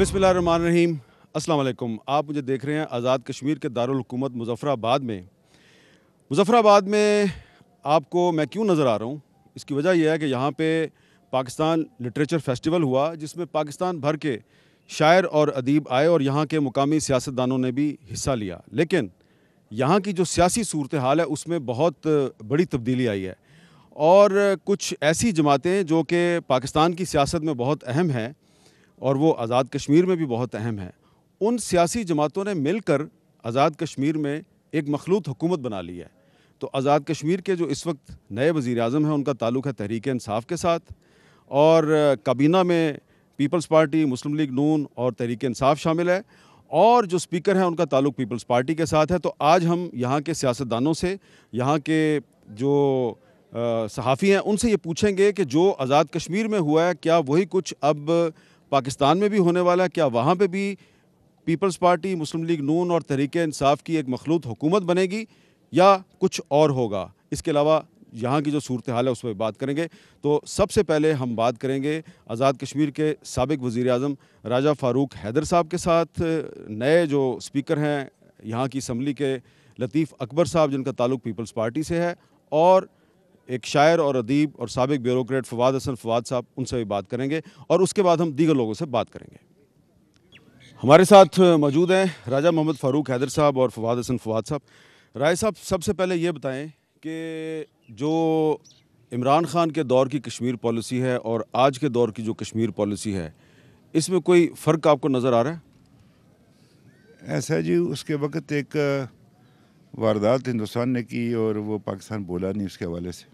रहीम अस्सलाम आप मुझे देख रहे हैं आज़ाद कश्मीर के दारकूमत मुजफ़राबाद में मुजफ़राबाद में आपको मैं क्यों नज़र आ रहा हूँ इसकी वजह यह है कि यहाँ पे पाकिस्तान लिटरेचर फेस्टिवल हुआ जिसमें पाकिस्तान भर के शायर और अदीब आए और यहाँ के मुकामी सियासतदानों ने भी हिस्सा लिया लेकिन यहाँ की जो सियासी सूरत हाल है उसमें बहुत बड़ी तब्दीली आई है और कुछ ऐसी जमातें जो कि पाकिस्तान की सियासत में बहुत अहम हैं और वो आज़ाद कश्मीर में भी बहुत अहम है उन सियासी जमातों ने मिलकर आज़ाद कश्मीर में एक मखलूत हुकूमत बना ली है तो आज़ाद कश्मीर के जो इस वक्त नए वज़ी अजम हैं उनका ताल्लुक है तहरीक इसाफ़ के साथ और काबीना में Peoples Party Muslim League Noon और तहरीक इसाफ़ शामिल है और जो स्पीकर हैं उनका ताल्लुक पीपल्स पार्टी के साथ है तो आज हम यहाँ के सियासतदानों से यहाँ के जो सहाफ़ी हैं उनसे ये पूछेंगे कि जो आज़ाद कश्मीर में हुआ है क्या वही कुछ अब पाकिस्तान में भी होने वाला है क्या वहाँ पर भी Peoples Party Muslim League Noon और तहरीक इंसाफ की एक मखलूत हुकूमत बनेगी या कुछ और होगा इसके अलावा यहाँ की जो सूरत हाल है उस पर बात करेंगे तो सबसे पहले हम बात करेंगे आज़ाद कश्मीर के सबक वज़ी अजम राजा फ़ारूक हैदर साहब के साथ नए जो स्पीकर हैं यहाँ की इसम्बली के लतीफ़ अकबर साहब जिनका ताल्लुक पीपल्स पार्टी से है और एक शायर और अदीब और सबक ब्यूरोक्रेट फवाद हसन फवाद साहब उनसे भी बात करेंगे और उसके बाद हम दीगर लोगों से बात करेंगे हमारे साथ मौजूद हैं राजा मोहम्मद फ़ारूक हैदर साहब और फवाद हसन फवाद साहब राय साहब सबसे पहले ये बताएं कि जो इमरान ख़ान के दौर की कश्मीर पॉलिसी है और आज के दौर की जो कश्मीर पॉलिसी है इसमें कोई फ़र्क आपको नज़र आ रहा है ऐसा जी उसके वक्त एक वारदात हिंदुस्तान ने की और वो पाकिस्तान बोला नहीं उसके हवाले से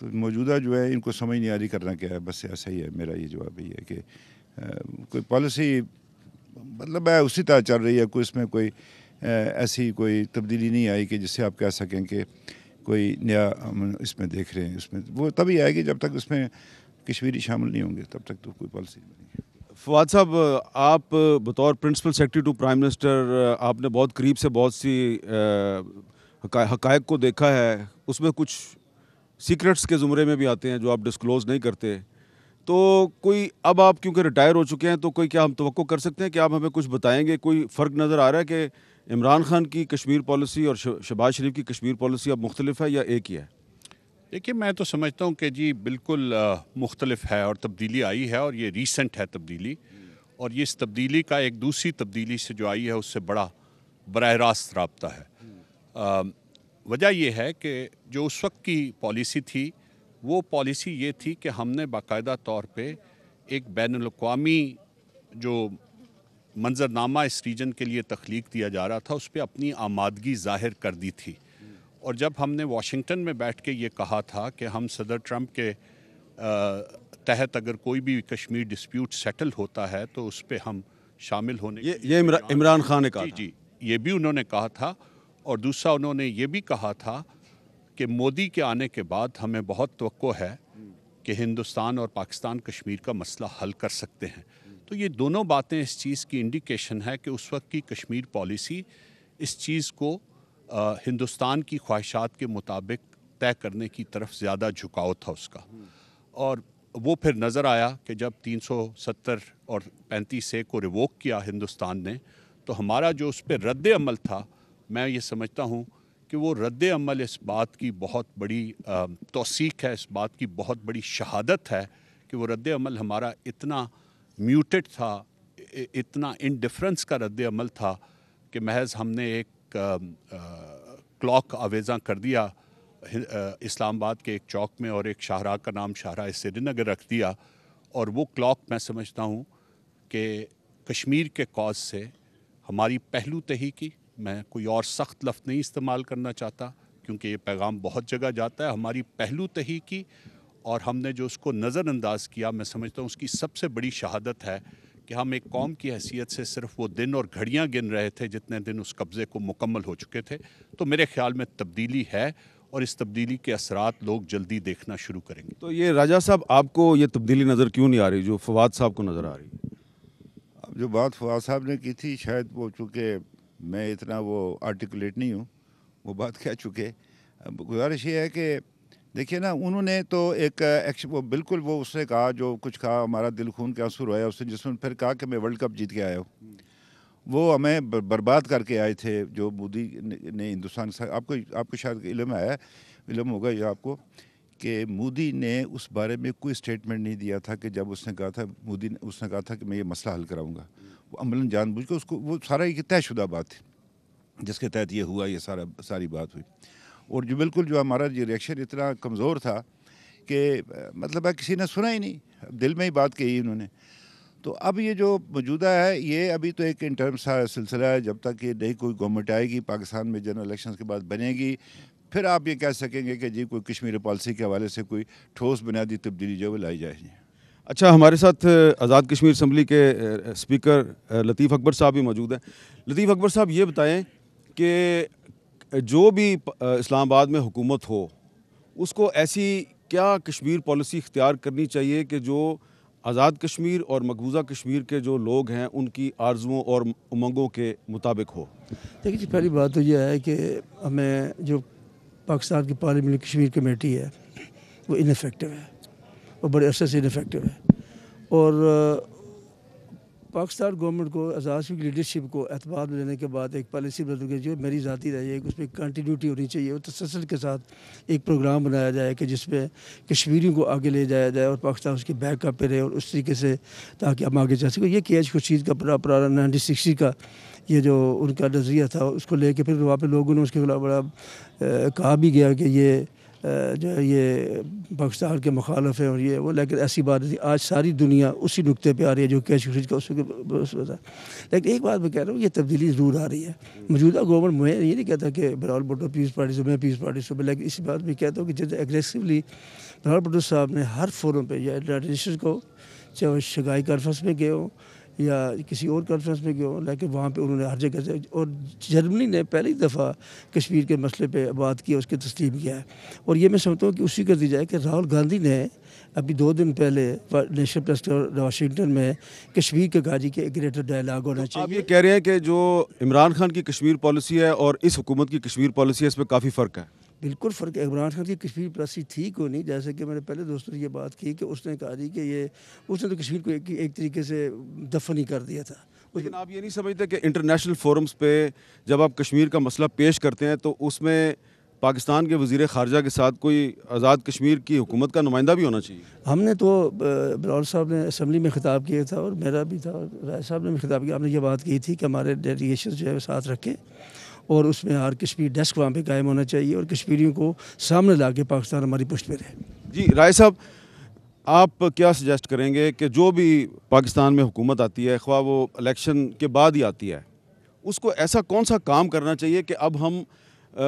तो मौजूदा जो है इनको समझ नहीं आ रही करना क्या है बस ऐसा ही है मेरा ये जवाब यही है कि कोई पॉलिसी मतलब है उसी तरह चल रही है कोई इसमें कोई ऐसी कोई तब्दीली नहीं आई कि जिससे आप कह सकें कि कोई नया इसमें देख रहे हैं उसमें वो तभी आएगी जब तक उसमें कश्मीरी शामिल नहीं होंगे तब तक तो कोई पॉलिसी नहीं बनेगी फवाद साहब आप बतौर principal secretary to prime minister आपने बहुत करीब से बहुत सी हकायक को देखा है उसमें कुछ सीक्रेट्स के ज़ुमरे में भी आते हैं जो आप डिस्क्लोज़ नहीं करते तो कोई अब आप क्योंकि रिटायर हो चुके हैं तो कोई क्या हम तो कर सकते हैं कि आप हमें कुछ बताएंगे कोई फ़र्क नज़र आ रहा है कि इमरान खान की कश्मीर पॉलिसी और शहबाज शरीफ की कश्मीर पॉलिसी अब मुख्तलिफ है या एक ही है देखिए मैं तो समझता हूँ कि जी बिल्कुल मुख्तलफ है और तब्दीली आई है और ये रीसेंट है तब्दीली और ये इस तब्दीली का एक दूसरी तब्दीली से जो आई है उससे बड़ा बरह रास्त रबता है वजह यह है कि जो उस वक्त की पॉलिसी थी वो पॉलिसी ये थी कि हमने बाकायदा तौर पे एक बैन अवी जो मंजरनामा इस रीजन के लिए तख्लीक दिया जा रहा था उस पर अपनी आमादगी ज़ाहिर कर दी थी और जब हमने वाशिंगटन में बैठ के ये कहा था कि हम सदर ट्रंप के तहत अगर कोई भी कश्मीर डिस्प्यूट सेटल होता है तो उस पर हम शामिल होने ये, ये इमरान खान ने कहा जी, जी ये भी उन्होंने कहा था और दूसरा उन्होंने ये भी कहा था कि मोदी के आने के बाद हमें बहुत तो है कि हिंदुस्तान और पाकिस्तान कश्मीर का मसला हल कर सकते हैं तो ये दोनों बातें इस चीज़ की इंडिकेशन है कि उस वक्त की कश्मीर पॉलिसी इस चीज़ को आ, हिंदुस्तान की ख्वाहिशात के मुताबिक तय करने की तरफ ज़्यादा झुकाव था उसका और वो फिर नज़र आया कि जब 370 और पैंतीस ए को रिवोक किया हिंदुस्तान ने तो हमारा जो उस पर रद्द अमल था मैं ये समझता हूँ कि वो रद्द अमल इस बात की बहुत बड़ी तोसीक है इस बात की बहुत बड़ी शहादत है कि वो रद्द अमल हमारा इतना म्यूटेड था इतना इनडिफरेंस का रद्द अमल था कि महज हमने एक क्लॉक आवेजा कर दिया इस्लामाबाद के एक चौक में और एक शाहरा का नाम शाहरा श्रीनगर रख दिया और वो क्लॉक मैं समझता हूँ कि कश्मीर के कॉज से हमारी पहलू तही की मैं कोई और सख्त लफ्ज़ नहीं इस्तेमाल करना चाहता क्योंकि ये पैगाम बहुत जगह जाता है हमारी पहलू तही की और हमने जो उसको नज़रअंदाज किया मैं समझता हूँ उसकी सबसे बड़ी शहादत है कि हम एक कौम की हैसियत से सिर्फ वो दिन और घड़ियाँ गिन रहे थे जितने दिन उस कब्ज़े को मुकम्मल हो चुके थे तो मेरे ख्याल में तब्दीली है और इस तब्दीली के असरात लोग जल्दी देखना शुरू करेंगे तो ये राजा साहब आपको ये तब्दीली नज़र क्यों नहीं आ रही जो फवाद साहब को नज़र आ रही अब जो बात फवाद साहब ने की थी शायद वो चूँकि मैं इतना वो आर्टिकुलेट नहीं हूँ वो बात कह चुके गुजारिश ये है कि देखिए ना उन्होंने तो एक एक्श वो बिल्कुल वो उसने कहा जो कुछ कहा हमारा दिल खून के आंसू रोया उसने जिसमें फिर कहा कि मैं वर्ल्ड कप जीत के आया हूँ वो हमें बर्बाद करके आए थे जो मोदी ने हिंदुस्तान से आपको आपको शायद इलम आया इलम होगा ये आपको कि मोदी ने उस बारे में कोई स्टेटमेंट नहीं दिया था कि जब उसने कहा था मोदी ने उसने कहा था कि मैं ये मसला हल कराऊंगा अमलन जानबूझ के उसको वो सारा एक तयशुदा बात थी जिसके तहत ये हुआ ये सारा सारी बात हुई और जो बिल्कुल जो हमारा जो रिएक्शन इतना कमज़ोर था कि मतलब है किसी ने सुना ही नहीं दिल में ही बात कही उन्होंने तो अब ये जो मौजूदा है ये अभी तो एक इंटर्म सा सिलसिला है जब तक ये नई कोई गवर्नमेंट आएगी पाकिस्तान में जनरल इलेक्शन के बाद बनेगी फिर आप ये कह सकेंगे कि जी कोई कश्मीर पॉलिसी के हवाले से कोई ठोस बुनियादी तब्दीली जो है लाई जाएगी अच्छा हमारे साथ आज़ाद कश्मीर असम्बली के स्पीकर लतीफ़ अकबर साहब भी मौजूद हैं लतीफ़ अकबर साहब ये बताएं कि जो भी इस्लामाबाद में हुकूमत हो उसको ऐसी क्या कश्मीर पॉलिसी इख्तियार करनी चाहिए कि जो आज़ाद कश्मीर और मकबूजा कश्मीर के जो लोग हैं उनकी आर्जुओं और उमंगों के मुताबिक हो देखिए जी पहली बात तो यह है कि हमें जो पाकिस्तान की पार्लियामेंट कश्मीर कमेटी है वो इनफेक्टिव है वो बड़े अरसे से इनफेक्टिव है और पाकिस्तान गवर्नमेंट को एजाज की लीडरशिप को एतबार में लेने के बाद एक पॉलिसी बदल गई जो मेरी ज़ाती रही है उसमें कंटिन्यूटी होनी चाहिए और तसलसल के साथ एक प्रोग्राम बनाया जाए कि जिसमें कश्मीरियों को आगे ले जाया जाए और पाकिस्तान उसकी बैकअप पे रहे और उस तरीके से ताकि हम आगे जा सकें ये के एच खुर्शीद का पुराना पुराना नाइनटीन सिक्सटी का ये जो उनका नज़रिया था उसको लेके फिर वहाँ पर लोगों ने उसके खिलाफ बड़ा कहा भी गया कि ये जो है ये पाकिस्तान के मुखालफ है और ये वो लेकिन ऐसी बात थी आज सारी दुनिया उसी नुकते पे आ रही है जो कैश फ्रिज का उसके लेकिन एक बात मैं कह रहा हूँ ये तब्दीली ज़रूर आ रही है मौजूदा गवर्नमेंट मैं ये नहीं कहता कि बराल भुटो पीस पार्टी से मैं पीस पार्टी से लेकिन इसी बात में कहता हूँ कि जितने एग्रेसिवली बराल भुटो साहब ने हर फोरम पर या को चाहे वो शिकायत कॉन्फ्रेंस में गए हों या किसी और कॉन्फ्रेंस में क्यों लेकिन वहाँ पे उन्होंने हर जगह से और जर्मनी ने पहली दफ़ा कश्मीर के मसले पे बात की उसके तस्लीम किया है और ये मैं समझता हूँ कि उसी कर दी जाए कि राहुल गांधी ने अभी दो दिन पहले नेशनल प्रेस वाशिंगटन में कश्मीर के गाजी के ग्रेटर डायलाग होना तो चाहिए आप ये कह रहे हैं कि जो इमरान खान की कश्मीर पॉलिसी है और इस हुकूमत की कश्मीर पॉलिसी है इसमें काफ़ी फ़र्क है बिल्कुल फ़र्क है इमरान खान की कश्मीर प्लसी थी को नहीं जैसे कि मैंने पहले दोस्तों ये बात की कि उसने कहा थी कि ये उसने तो कश्मीर को एक, एक तरीके से दफन ही कर दिया था लेकिन आप ये नहीं समझते कि इंटरनेशनल फोरम्स पे जब आप कश्मीर का मसला पेश करते हैं तो उसमें पाकिस्तान के वजीर खारजा के साथ कोई आज़ाद कश्मीर की हुकूमत का नुमाइंदा भी होना चाहिए हमने तो बिलाल साहब ने असम्बली में ख़िताब किया था और मेरा भी था राय साहब ने भी खिताब किया हमने ये बात की थी कि हमारे डेलीगेशन जो है साथ रखें और उसमें हर कश्मीर डेस्क वहाँ पर कायम होना चाहिए और कश्मीरियों को सामने ला के पाकिस्तान हमारी पुष्ट में रहे जी राय साहब आप क्या सजेस्ट करेंगे कि जो भी पाकिस्तान में हुकूमत आती है ख्वा वो इलेक्शन के बाद ही आती है उसको ऐसा कौन सा काम करना चाहिए कि अब हम आ,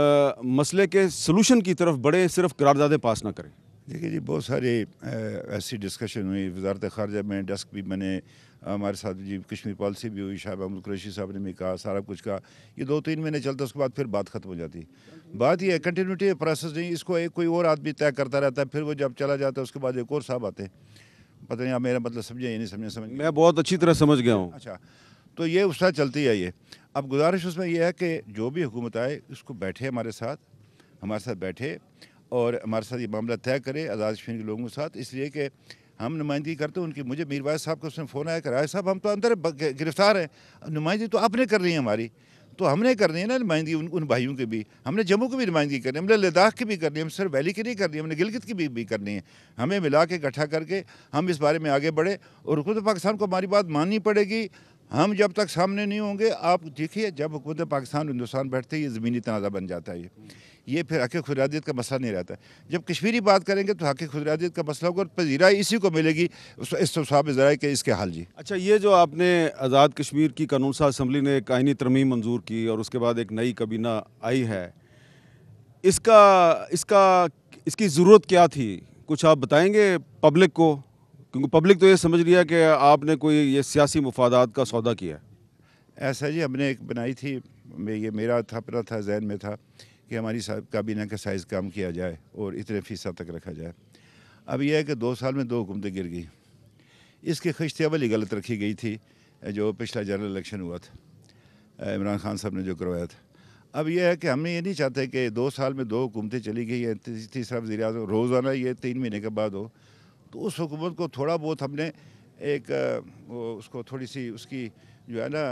मसले के सलूशन की तरफ बढ़े सिर्फ करारदादे पास ना करें देखिए जी बहुत सारे ऐसी डिस्कशन हुई वजारत खारजा में डेस्क भी मैंने हमारे साथ जी कश्मीर पॉलिसी भी हुई शाह महमूद कुरैशी साहब ने भी कहा सारा कुछ कहा ये दो तीन महीने चलता उसके बाद फिर बात ख़त्म हो जाती बात यह है कंटिन्यूटी प्रोसेस नहीं इसको एक कोई और आदमी तय करता रहता है फिर वो जब चला जाता है उसके बाद एक और साहब आते हैं पता नहीं आप मेरा मतलब समझे ये नहीं समझे समझ मैं बहुत अच्छी तरह समझ गया हूँ अच्छा तो ये उस चलती है ये अब गुजारिश उसमें यह है कि जो भी हुकूमत आए उसको बैठे हमारे साथ हमारे साथ बैठे और हमारे साथ ये मामला तय करे आज़ाद कश्मीर के लोगों के साथ इसलिए कि हम नुमाइंदगी करते हैं उनकी मुझे मीरवाज साहब को उसमें फ़ोन आया कि राय साहब हम तो अंदर गिरफ्तार हैं नुमाइंदगी तो आपने कर रही है हमारी तो हमने करनी है ना नुमाइंदगी उन, उन भाइयों की भी हमने जम्मू की भी नुमाइंदगी करनी है हमने लद्दाख की भी करनी है हम सर वैली की नहीं करनी है हमने गिलगित की भी, भी करनी है हमें मिला के इकट्ठा करके हम इस बारे में आगे बढ़े और खुद पाकिस्तान को हमारी बात माननी पड़ेगी हम जब तक सामने नहीं होंगे आप देखिए जब हुकूमत पाकिस्तान हिंदुस्तान बैठते ये ज़मीनी तनाज़ा बन जाता है ये ये फिर हक़ खुदरादियत का मसला नहीं रहता जब कश्मीरी बात करेंगे तो हक़ खुदरादियत का मसला होगा और पजीरा इसी को मिलेगी इसतसाब ज़रा के इसके हाल जी अच्छा ये जो आपने आज़ाद कश्मीर की कानून सा असम्बली ने एक आइनी तरमीम मंजूर की और उसके बाद एक नई कबीना आई है इसका इसका इसकी ज़रूरत क्या थी कुछ आप बताएँगे पब्लिक को क्योंकि पब्लिक तो ये समझ रही है कि आपने कोई ये सियासी मफादात का सौदा किया है ऐसा जी हमने एक बनाई थी ये मेरा था अपना था जहन में था कि हमारी काबीना का साइज़ कम किया जाए और इतने फ़ीसद तक रखा जाए अब यह है कि दो साल में दो हुकूमतें गिर गई इसकी खश्त गलत रखी गई थी जो पिछला जनरल इलेक्शन हुआ था इमरान खान साहब ने जो करवाया था अब यह है कि हम ये नहीं चाहते कि दो साल में दो हुकूमतें चली गई हैं तीसरा वजी रोज़ाना ये तीन महीने के बाद हो तो उस हुकूमत को थोड़ा बहुत हमने एक उसको थोड़ी सी उसकी जो है ना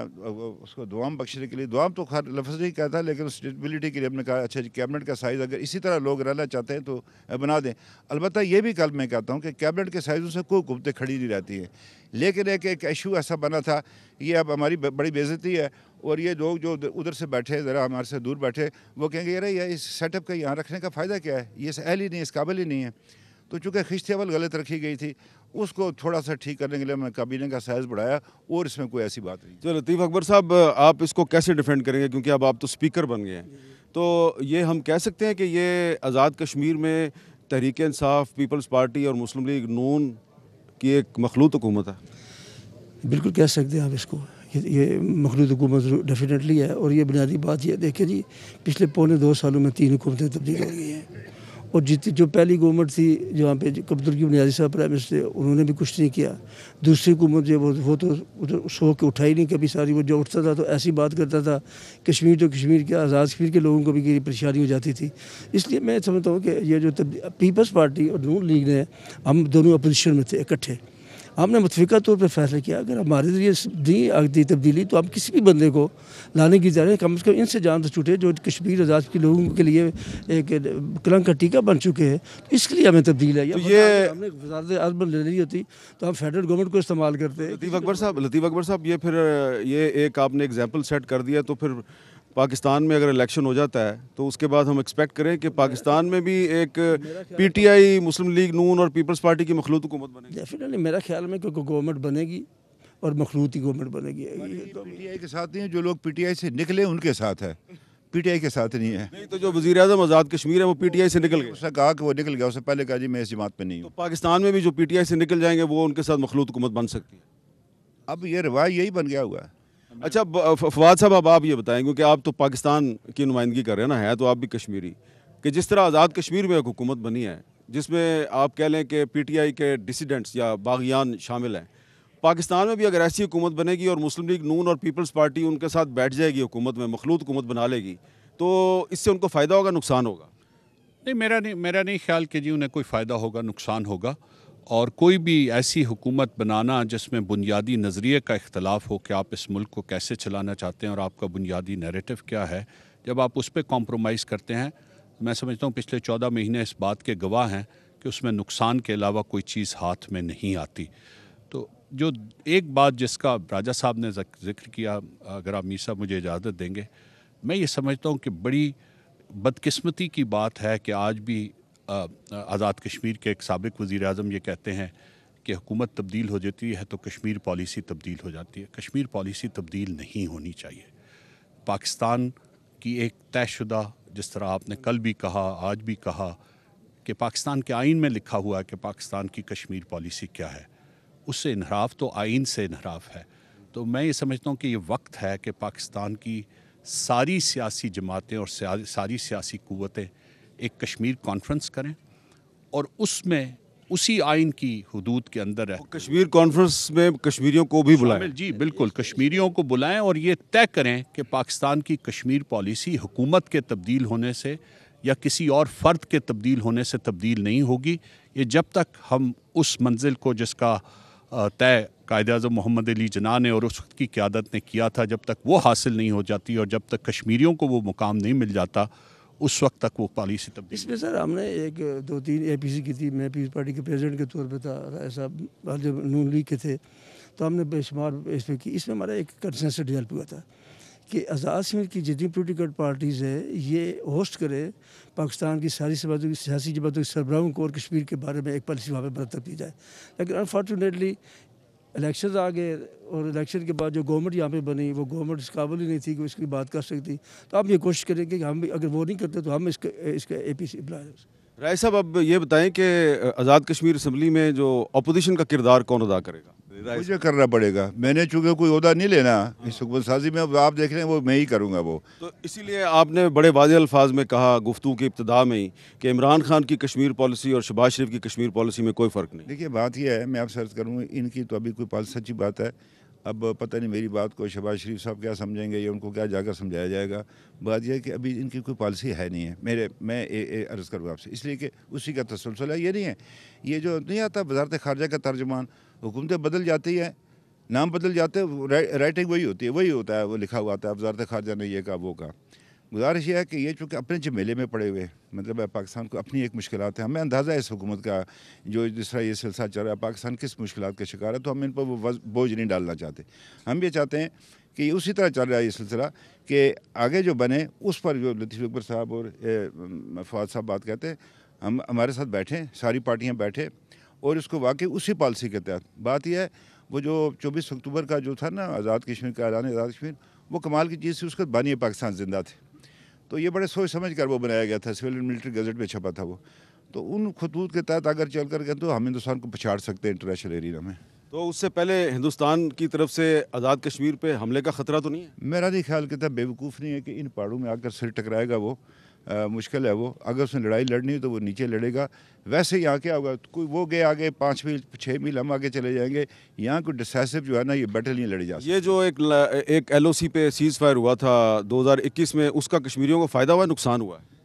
उसको दुआम बख्शने के लिए दुआम तो खैर लफज नहीं कहता लेकिन स्टेबिलिटी के लिए हमने कहा अच्छा जी कैबिनेट का साइज़ अगर इसी तरह लोग रहना चाहते हैं तो बना दें अलबत्त ये भी कल मैं कहता हूँ कि कैबिनेट के साइज़ों से कोई कुमतें खड़ी नहीं रहती है लेकिन एक एक इशू ऐसा बना था ये अब हमारी बड़ी बेजती है और ये लोग जो उधर से बैठे ज़रा हमारे से दूर बैठे वो कहेंगे यार ये इस सेटअप का यहाँ रखने का फ़ायदा क्या है ये अहल ही नहीं इस काबिल ही नहीं है तो चूँकि खिश्तेवल गलत रखी गई थी उसको थोड़ा सा ठीक करने के लिए मैं काबीने का साइज़ बढ़ाया और इसमें कोई ऐसी बात नहीं चलो लतीफ़ अकबर साहब आप इसको कैसे डिफेंड करेंगे क्योंकि अब आप तो स्पीकर बन गए हैं तो ये हम कह सकते हैं कि ये आज़ाद कश्मीर में तहरीक इंसाफ पीपल्स पार्टी और मुस्लिम लीग नून की एक मखलूत हुकूमत है बिल्कुल कह सकते हैं आप इसको ये, ये मखलूत हुकूमत डेफिनेटली है और ये बुनियादी बात यह देखिए जी पिछले पौने दो सालों में तीन हुकूमतें तब्दील हो गई हैं और जितनी जो पहली गवर्नमेंट थी जहाँ पे कब्दुल की बुनियादी साहब प्राइम मिनिस्टर उन्होंने भी कुछ नहीं किया दूसरी हुकूमत जो वो, वो तो उधर सो के उठाई नहीं कभी सारी वो जो उठता था तो ऐसी बात करता था कश्मीर तो कश्मीर के आज़ाद कश्मीर के लोगों को भी परेशानी हो जाती थी इसलिए मैं समझता हूँ कि ये जो पीपल्स पार्टी और नून लीग ने हम दोनों अपोजिशन में थे इकट्ठे आपने मुतफ़ा तौर पर फैसला किया अगर हमारे जरिए दी आगदी तब्दीली तो आप किसी भी बंदे को लाने की ज़रूरत कम अज़ कम इनसे जान तो छूटे जो कश्मीर आज़ाद के लोगों के लिए एक कलंक का टीका बन चुके हैं तो इसके लिए हमें तब्दील है तो ये हमने वजारत अरबन ले ली होती तो हम फेडरल गवर्नमेंट को इस्तेमाल करते हैं लतीफ़ अकबर साहब लतीफ़ अकबर साहब ये फिर ये एक आपने एग्जाम्पल सेट कर दिया तो फिर पाकिस्तान में अगर इलेक्शन हो जाता है तो उसके बाद हम एक्सपेक्ट करें कि पाकिस्तान में भी एक पीटीआई मुस्लिम लीग नून और पीपल्स पार्टी की मखलूत हुकूमत बनेगी डेफिनेटली मेरा ख्याल में क्योंकि गवर्नमेंट बनेगी और मखलूती गवर्नमेंट बनेगी पीटीआई के साथ नहीं है जो लोग पीटीआई से निकले उनके साथ है पीटीआई के साथ नहीं है नहीं तो जो वजी अजम आज़ाद कश्मीर है वो पीटीआई से निकल गया उसने कहा कि वो निकल गया उससे पहले कहा जी मैं इस जमात में नहीं हूँ तो पाकिस्तान में भी जो पीटीआई से निकल जाएंगे वो उनके साथ मखलूत हुकूमत बन सकती है अब ये रिवाज यही बन गया हुआ है अच्छा फवाद साहब अब आप ये बताएँ क्योंकि आप तो पाकिस्तान की नुमाइंदगी कर रहे हैं ना है तो आप भी कश्मीरी कि जिस तरह आज़ाद कश्मीर में एक हुकूमत बनी है जिसमें आप कह लें कि पी टी आई के डिसिडेंट्स या बागियान शामिल हैं पाकिस्तान में भी अगर ऐसी हुकूमत बनेगी और मुस्लिम लीग नून और पीपल्स पार्टी उनके साथ बैठ जाएगी हुकूमत में मखलूत हुकूमत बना लेगी तो इससे उनको फ़ायदा होगा नुकसान होगा नहीं मेरा नहीं मेरा नहीं ख्याल कि जी उन्हें कोई फ़ायदा होगा नुकसान होगा और कोई भी ऐसी हुकूमत बनाना जिसमें बुनियादी नज़रिए का इख्तलाफ हो कि आप इस मुल्क को कैसे चलाना चाहते हैं और आपका बुनियादी नरेटिव क्या है जब आप उस पर कॉम्प्रोमाइज़ करते हैं मैं समझता हूँ पिछले चौदह महीने इस बात के गवाह हैं कि उसमें नुकसान के अलावा कोई चीज़ हाथ में नहीं आती तो जो एक बात जिसका राजा साहब ने जिक्र किया अगर आप मीर साहब मुझे इजाज़त देंगे मैं ये समझता हूँ कि बड़ी बदकिस्मती की बात है कि आज भी आज़ाद कश्मीर के एक सबक वज़ी अजम ये कहते हैं कि हुकूमत तब्दील हो जाती है तो कश्मीर पॉलिसी तब्दील हो जाती है कश्मीर पॉलिसी तब्दील नहीं होनी चाहिए पाकिस्तान की एक तयशुदा जिस तरह आपने कल भी कहा आज भी कहा कि पाकिस्तान के आइन में लिखा हुआ है कि पाकिस्तान की कश्मीर पॉलिसी क्या है उससे इनहराफ तो आइन से इनहराफ है तो मैं ये समझता हूँ कि ये वक्त है कि पाकिस्तान की सारी सियासी जमातें और सारी सियासी क़वतें एक कश्मीर कॉन्फ्रेंस करें और उसमें उसी आइन की हदूद के अंदर है कश्मीर कॉन्फ्रेंस में कश्मीरियों को भी बुलाएं जी बिल्कुल कश्मीरियों को बुलाएं और ये तय करें कि पाकिस्तान की कश्मीर पॉलिसी हुकूमत के तब्दील होने से या किसी और फ़र्द के तब्दील होने से तब्दील नहीं होगी ये जब तक हम उस मंजिल को जिसका तय कायद अजम मोहम्मद अली जना ने और उस वक्त की क्यादत ने किया था जब तक वो हासिल नहीं हो जाती और जब तक कश्मीरियों को वो मुकाम नहीं मिल जाता उस वक्त तक वो पॉलिसी तब इसमें सर हमने एक दो तीन ए पी सी की थी मैं पी पार्टी के प्रेसिडेंट के तौर पर था राय साहब जब नून लीग के थे तो हमने बेशुमार इस पर की इसमें हमारा एक कंसेंस डिवेल्प हुआ था कि आज़ाद सिंह की जितनी पोलिटिकल पार्टीज़ है ये होस्ट करे पाकिस्तान की सारी जमातों की सियासी जमातों के सरबराहों को और कश्मीर के बारे में एक पॉलिसी वहाँ पर बरतब दी जाए लेकिन अनफॉर्चुनेटली इलेक्शन आ गए और इलेक्शन के बाद जो गवर्नमेंट यहाँ पे बनी वो गवर्नमेंट इस काबिल ही नहीं थी कि उसकी बात कर सकती तो आप ये कोशिश करेंगे कि हम अगर वो नहीं करते तो हम इसके इसके ए पी सी राय साहब अब ये बताएं कि आज़ाद कश्मीर असम्बली में जो अपोजिशन का किरदार कौन अदा करेगा मुझे करना पड़ेगा मैंने चूंकि कोई अहदा नहीं लेना इस हुकमत साजी में आप देख रहे हैं वो मैं ही करूँगा वो तो इसीलिए आपने बड़े वाज अल्फाज में कहा गुफ्तू की इब्तदा में ही कि इमरान खान की कश्मीर पॉलिसी और शबाज शरीफ की कश्मीर पॉलिसी में कोई फ़र्क नहीं देखिए बात यह है मैं आपसे अर्ज़ करूँगा इनकी तो अभी कोई पॉलिसी सच्ची बात है अब पता नहीं मेरी बात को शहबाज शरीफ साहब क्या समझेंगे या उनको क्या जाकर समझाया जाएगा बात यह है कि अभी इनकी कोई पॉलिसी है नहीं है मेरे मैं अर्ज़ करूँगा आपसे इसलिए कि उसी का तसलसल है ये नहीं है ये जो नहीं आता वजारत खारजा का तर्जमान हुकूमतें बदल जाती हैं नाम बदल जाते हैं राइटिंग वही होती है वही होता है वो लिखा हुआ आता है वजारत खारजा ने यह कहा वो कहा गुजारिश यह है कि ये चूँकि अपने जमेले में पड़े हुए मतलब पाकिस्तान को अपनी एक मुश्किल है हमें अंदाज़ा है इस हुकूमत का जो दूसरा ये सिलसिला चल रहा है पाकिस्तान किस मुश्किल का शिकार है तो हम इन पर वो बोझ नहीं डालना चाहते हम ये चाहते हैं कि उसी तरह चल रहा है ये सिलसिला कि आगे जो बने उस पर जो लतीफ़ अकबर साहब और फवाद साहब बात कहते हैं हम हमारे साथ बैठें सारी पार्टियाँ बैठें और इसको वाकई उसी पॉलिसी के तहत बात यह है वो जो चौबीस अक्टूबर का जो था ना आज़ाद कश्मीर का ऐलान आज़ाद कश्मीर वो कमाल की चीज़ थी उसका बानिए पाकिस्तान जिंदा थे तो ये बड़े सोच समझ कर वो बनाया गया था सिविल एंड मिलिट्री गजट में छपा था वो तो उन खतूत के तहत अगर चल कर गए तो हम हिंदुस्तान को पछाड़ सकते हैं इंटरनेशनल एरिया में तो उससे पहले हिंदुस्तान की तरफ से आज़ाद कश्मीर पे हमले का खतरा तो नहीं है मेरा नहीं ख्याल कहता बेवकूफ़ नहीं है कि इन पहाड़ों में आकर सिर टकराएगा वो मुश्किल है वो अगर उसने लड़ाई लड़नी हो तो वो नीचे लड़ेगा वैसे ही यहाँ क्या होगा कोई वो गए आगे पाँच मील छः मील हम आगे चले जाएंगे यहाँ कोई डिसाइसिव जो है ना ये बैटल नहीं लड़ी जा ये जो एक एक एलओसी पे सीज़ फायर हुआ था 2021 में उसका कश्मीरियों को फ़ायदा हुआ नुकसान हुआ है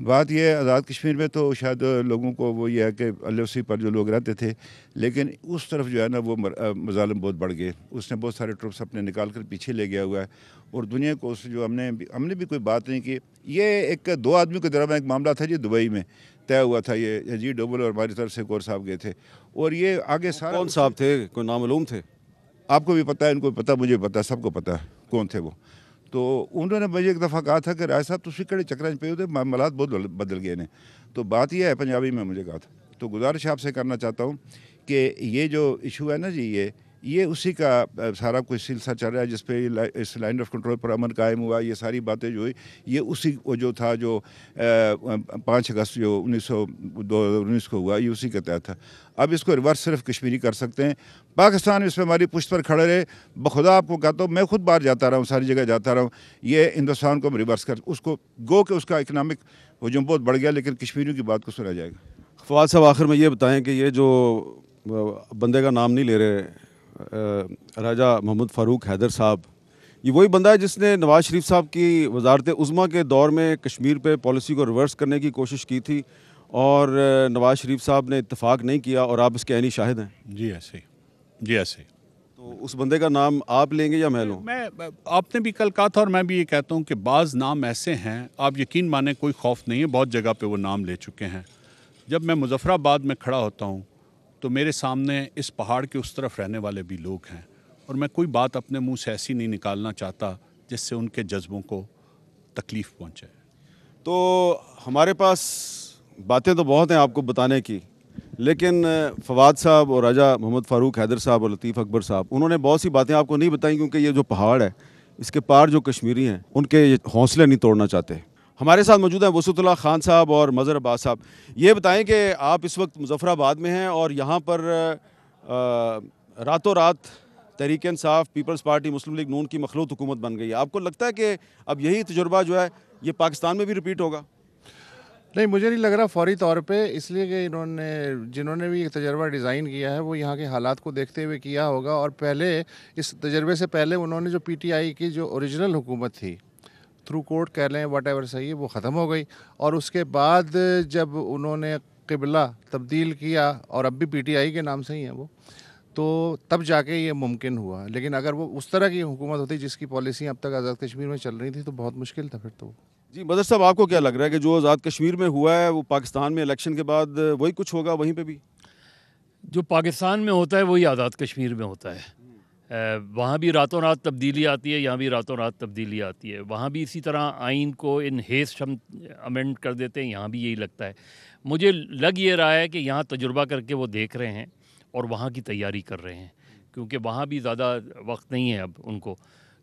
बात यह है आज़ाद कश्मीर में तो शायद लोगों को वो ये है कि अलसी पर जो लोग रहते थे लेकिन उस तरफ जो है ना वो मजालम बहुत बढ़ गए उसने बहुत सारे ट्रुप्स अपने निकाल कर पीछे ले गया हुआ है और दुनिया को उस जो हमने हमने भी कोई बात नहीं की ये एक दो आदमी के दौरान एक मामला था जी दुबई में तय हुआ था ये जी डोबल और हमारी तरफ से कौर साहब गए थे और ये आगे सारा कौन साहब थे कोई नामूम थे आपको भी पता है इनको भी पता मुझे भी पता सबको पता है कौन थे वो तो उन्होंने मुझे एक दफ़ा कहा था कि राय साहब तुम कड़े चक्कर पे हो मामलात बहुत बदल गए ने तो बात यह है पंजाबी में मुझे कहा था तो गुजारिश आपसे करना चाहता हूँ कि ये जो इशू है ना जी ये ये उसी का सारा कुछ सिलसिला चल रहा है जिसपे इस लाइन ऑफ कंट्रोल पर अमन कायम हुआ ये सारी बातें जो हुई ये उसी वो जो था जो पाँच अगस्त जो उन्नीस सौ दो उन्नीस को हुआ ये उसी के तहत था अब इसको रिवर्स सिर्फ कश्मीरी कर सकते हैं पाकिस्तान इसमें हमारी पुष्ट पर खड़े रहे बखुदा आपको कहता हूँ मैं खुद बाहर जाता रहा हूँ सारी जगह जाता रहा हूँ ये हिंदुस्तान को रिवर्स कर उसको गो कि उसका इकनॉमिक हजम बहुत बढ़ गया लेकिन कश्मीरियों की बात को सुना जाएगा फवाद साहब आखिर में ये बताएँ कि ये जो बंदे का नाम नहीं ले रहे राजा मोहम्मद फ़ारूक हैदर साहब ये वही बंदा है जिसने नवाज़ शरीफ साहब की वजारत उज़मा के दौर में कश्मीर पे पॉलिसी को रिवर्स करने की कोशिश की थी और नवाज़ शरीफ साहब ने इतफ़ाक़ नहीं किया और आप इसके आनी शाहिद हैं जी ऐसे ही जी ऐसे ही तो उस बंदे का नाम आप लेंगे या मैं लूँ मैं आपने भी कल कहा था और मैं भी ये कहता हूँ कि बाज़ नाम ऐसे हैं आप यकीन माने कोई खौफ नहीं है बहुत जगह पर वो नाम ले चुके हैं जब मैं मुजफ़राबाद में खड़ा होता हूँ तो मेरे सामने इस पहाड़ के उस तरफ रहने वाले भी लोग हैं और मैं कोई बात अपने मुंह से ऐसी नहीं निकालना चाहता जिससे उनके जज्बों को तकलीफ़ पहुंचे तो हमारे पास बातें तो बहुत हैं आपको बताने की लेकिन फवाद साहब और राजा मोहम्मद फ़ारूक हैदर साहब और लतीफ़ अकबर साहब उन्होंने बहुत सी बातें आपको नहीं बताई क्योंकि ये जो पहाड़ है इसके पार जो कश्मीरी हैं उनके हौसले नहीं तोड़ना चाहते हमारे साथ मौजूद हैं वसुतुल्ला खान साहब और मज़र अब्बास साहब ये बताएं कि आप इस वक्त मुजफ़राबाद में हैं और यहाँ पर रातों रात Tehreek Insaf Peoples Party Muslim League Noon की मखलूत हुकूमत बन गई है आपको लगता है कि अब यही तजुर्बा जो है ये पाकिस्तान में भी रिपीट होगा नहीं मुझे नहीं लग रहा फौरी तौर पे इसलिए कि इन्होंने जिन्होंने भी एक तजर्बा डिज़ाइन किया है वो यहाँ के हालात को देखते हुए किया होगा और पहले इस तजर्बे से पहले उन्होंने जो पीटीआई की जो ओरिजिनल हुकूमत थी थ्रू कोर्ट कह लें वट एवर सही है वो ख़त्म हो गई और उसके बाद जब उन्होंने किबला तब्दील किया और अब भी पीटीआई के नाम से ही है वो तो तब जाके ये मुमकिन हुआ लेकिन अगर वो उस तरह की हुकूमत होती जिसकी पॉलिसी अब तक आज़ाद कश्मीर में चल रही थी तो बहुत मुश्किल था फिर तो जी मदर साहब आपको क्या लग रहा है कि जो आज़ाद कश्मीर में हुआ है वो पाकिस्तान में इलेक्शन के बाद वही कुछ होगा वहीं पर भी जो पाकिस्तान में होता है वही आज़ाद कश्मीर में होता है वहाँ भी रातों रात तब्दीली आती है यहाँ भी रातों रात तब्दीली आती है वहाँ भी इसी तरह आइन को इन हेस्ट हम अमेंड कर देते हैं यहाँ भी यही लगता है मुझे लग ये रहा है कि यहाँ तजुर्बा करके वो देख रहे हैं और वहाँ की तैयारी कर रहे हैं क्योंकि वहाँ भी ज़्यादा वक्त नहीं है अब उनको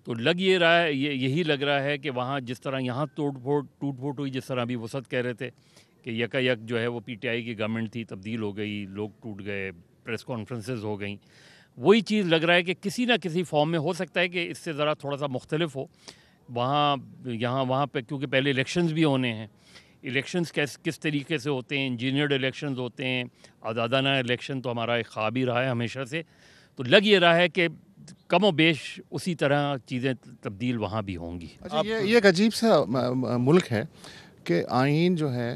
तो लग ये रहा है ये यही लग रहा है कि वहाँ जिस तरह यहाँ तोड़ फोड़ टूट फूट हुई जिस तरह अभी वसत कह रहे थे कि यकायक जो है वो पीटीआई की गवर्नमेंट थी तब्दील हो गई लोग टूट गए प्रेस कॉन्फ्रेंसेस हो गई वही चीज़ लग रहा है कि किसी ना किसी फॉर्म में हो सकता है कि इससे ज़रा थोड़ा सा मुख्तलिफ हो वहाँ यहाँ वहाँ पे क्योंकि पहले इलेक्शंस भी होने हैं इलेक्शंस कैस किस तरीके से होते हैं इंजीनियर्ड इलेक्शंस होते हैं आज़ादाना इलेक्शन तो हमारा एक ख्वाब ही रहा है हमेशा से तो लग ये रहा है कि कम व बेश उसी तरह चीज़ें तब्दील वहाँ भी होंगी अच्छा, ये, ये एक अजीब सा मुल्क है कि आइन जो है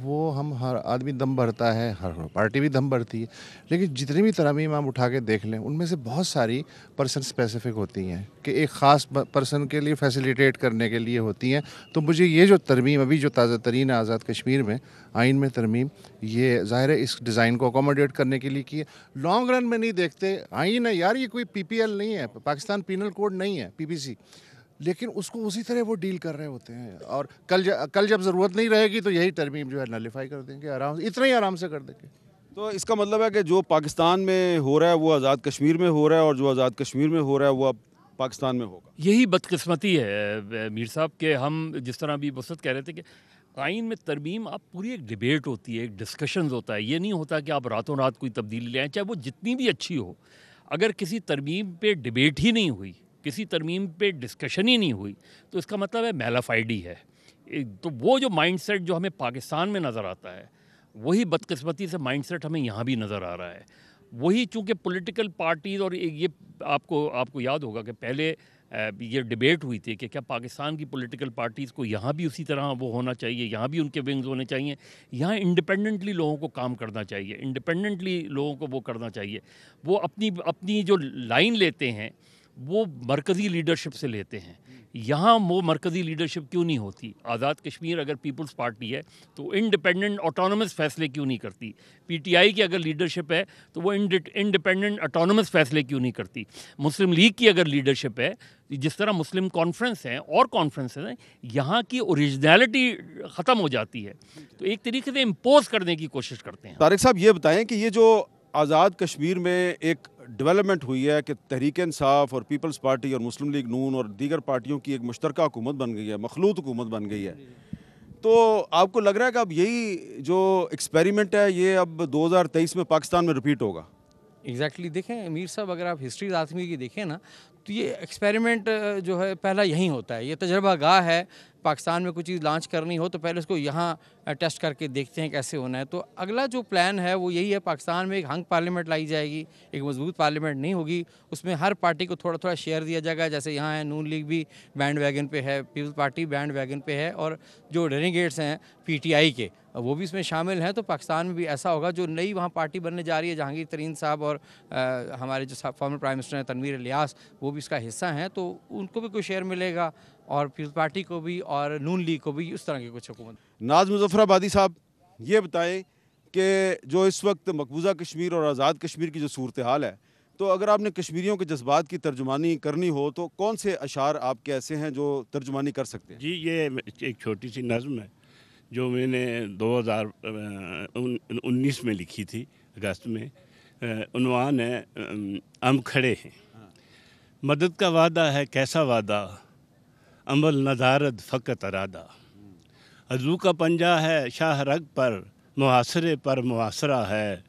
वो हम हर आदमी दम भरता है हर पार्टी भी दम भरती है लेकिन जितनी भी तरामीम आप उठा के देख लें उनमें से बहुत सारी पर्सन स्पेसिफिक होती हैं कि एक ख़ास पर्सन के लिए फैसिलिटेट करने के लिए होती हैं तो मुझे ये जो तरमीम अभी जो ताज़ा तरीन आज़ाद कश्मीर में आइन में तरमीम ये ज़ाहिर है इस डिज़ाइन को अकोमोडेट करने के लिए की है लॉन्ग रन में नहीं देखते आइन है यार ये कोई पी नहीं है पाकिस्तान पिनल कोड नहीं है पी लेकिन उसको उसी तरह वो डील कर रहे होते हैं और कल ज, कल जब ज़रूरत नहीं रहेगी तो यही तरमीम जो है नलीफाई कर देंगे आराम से इतना ही आराम से कर देंगे तो इसका मतलब है कि जो पाकिस्तान में हो रहा है वो आज़ाद कश्मीर में हो रहा है और जो आज़ाद कश्मीर में हो रहा है वो अब पाकिस्तान में होगा यही बदकस्मती है मीर साहब के हम जिस तरह अभी वसत कह रहे थे कि आइन में तरमीम आप पूरी एक डिबेट होती है एक डिस्कशन होता है ये नहीं होता कि आप रातों रात कोई तब्दीली लें चाहे वो जितनी भी अच्छी हो अगर किसी तरमीम पे डिबेट ही नहीं हुई किसी तरमीम पे डिस्कशन ही नहीं हुई तो इसका मतलब है मेलाफाइडी है तो वो जो माइंडसेट जो हमें पाकिस्तान में नज़र आता है वही बदकस्मती से माइंडसेट हमें यहाँ भी नज़र आ रहा है वही चूँकि पॉलिटिकल पार्टीज़ और ये आपको आपको याद होगा कि पहले ये डिबेट हुई थी कि क्या पाकिस्तान की पॉलिटिकल पार्टीज़ को यहाँ भी उसी तरह वो होना चाहिए यहाँ भी उनके विंग्स होने चाहिए यहाँ इंडिपेंडेंटली लोगों को काम करना चाहिए इंडिपेंडेंटली लोगों को वो करना चाहिए वो अपनी अपनी जो लाइन लेते हैं वो मरकज़ी लीडरशिप से लेते हैं यहाँ वो मरकज़ी लीडरशिप क्यों नहीं होती आज़ाद कश्मीर अगर पीपल्स पार्टी है तो इंडिपेंडेंट ऑटोनमस फैसले क्यों नहीं करती पीटीआई की अगर लीडरशिप है तो वो इंडिपेंडेंट ऑटोनमस फैसले क्यों नहीं करती मुस्लिम लीग की अगर लीडरशिप है जिस तरह मुस्लिम कॉन्फ्रेंस हैं और कॉन्फ्रेंस हैं यहाँ की ओरिजिनलिटी ख़त्म हो जाती है तो एक तरीके से इम्पोज करने की कोशिश करते हैं तारिक साहब ये बताएँ कि ये जो आज़ाद कश्मीर में एक डेवलपमेंट हुई है कि तहरीक इंसाफ और पीपल्स पार्टी और मुस्लिम लीग नून और दीगर पार्टियों की एक मुश्तर हुकूमत बन गई है मखलूत हुकूमत बन गई है तो आपको लग रहा है कि अब यही जो एक्सपेरिमेंट है ये अब 2023 में पाकिस्तान में रिपीट होगा एग्जैक्टली exactly, देखें अमीर साहब अगर आप हिस्ट्री आदमी की देखें ना तो ये एक्सपेरिमेंट जो है पहला यहीं होता है ये तजर्बा गाह है पाकिस्तान में कोई चीज़ लॉन्च करनी हो तो पहले उसको यहाँ टेस्ट करके देखते हैं कैसे होना है तो अगला जो प्लान है वो यही है पाकिस्तान में एक हंग पार्लियामेंट लाई जाएगी एक मजबूत पार्लियामेंट नहीं होगी उसमें हर पार्टी को थोड़ा थोड़ा शेयर दिया जाएगा जैसे यहाँ है नून लीग भी बैंड वैगन पर है पीपल्स पार्टी बैंड वैगन पर है और जो डेलीगेट्स हैं आई के वो भी इसमें शामिल हैं तो पाकिस्तान में भी ऐसा होगा जो नई वहाँ पार्टी बनने जा रही है जहांगीर तरीन साहब और आ, हमारे जो फॉर्मर प्राइम मिनिस्टर हैं तनवीर लियास वो भी इसका हिस्सा हैं तो उनको भी कोई शेयर मिलेगा और पीपल्स पार्टी को भी और नून लीग को भी उस तरह की कुछ हुकूमत नाज आबादी साहब ये बताएं कि जो इस वक्त मकबूजा कश्मीर और आज़ाद कश्मीर की जो सूरत हाल है तो अगर आपने कश्मीरियों के जज्बात की तर्जुमानी करनी हो तो कौन से अशार आपके ऐसे हैं जो तर्जुमानी कर सकते हैं जी ये एक छोटी सी नज़म है जो मैंने 2019 में लिखी थी अगस्त में उनवान है हम खड़े हैं हाँ। मदद का वादा है कैसा वादा अमल नदारद फ़कत अरादा अजू का पंजा है शाह रग पर मुहासरे पर मुहासरा है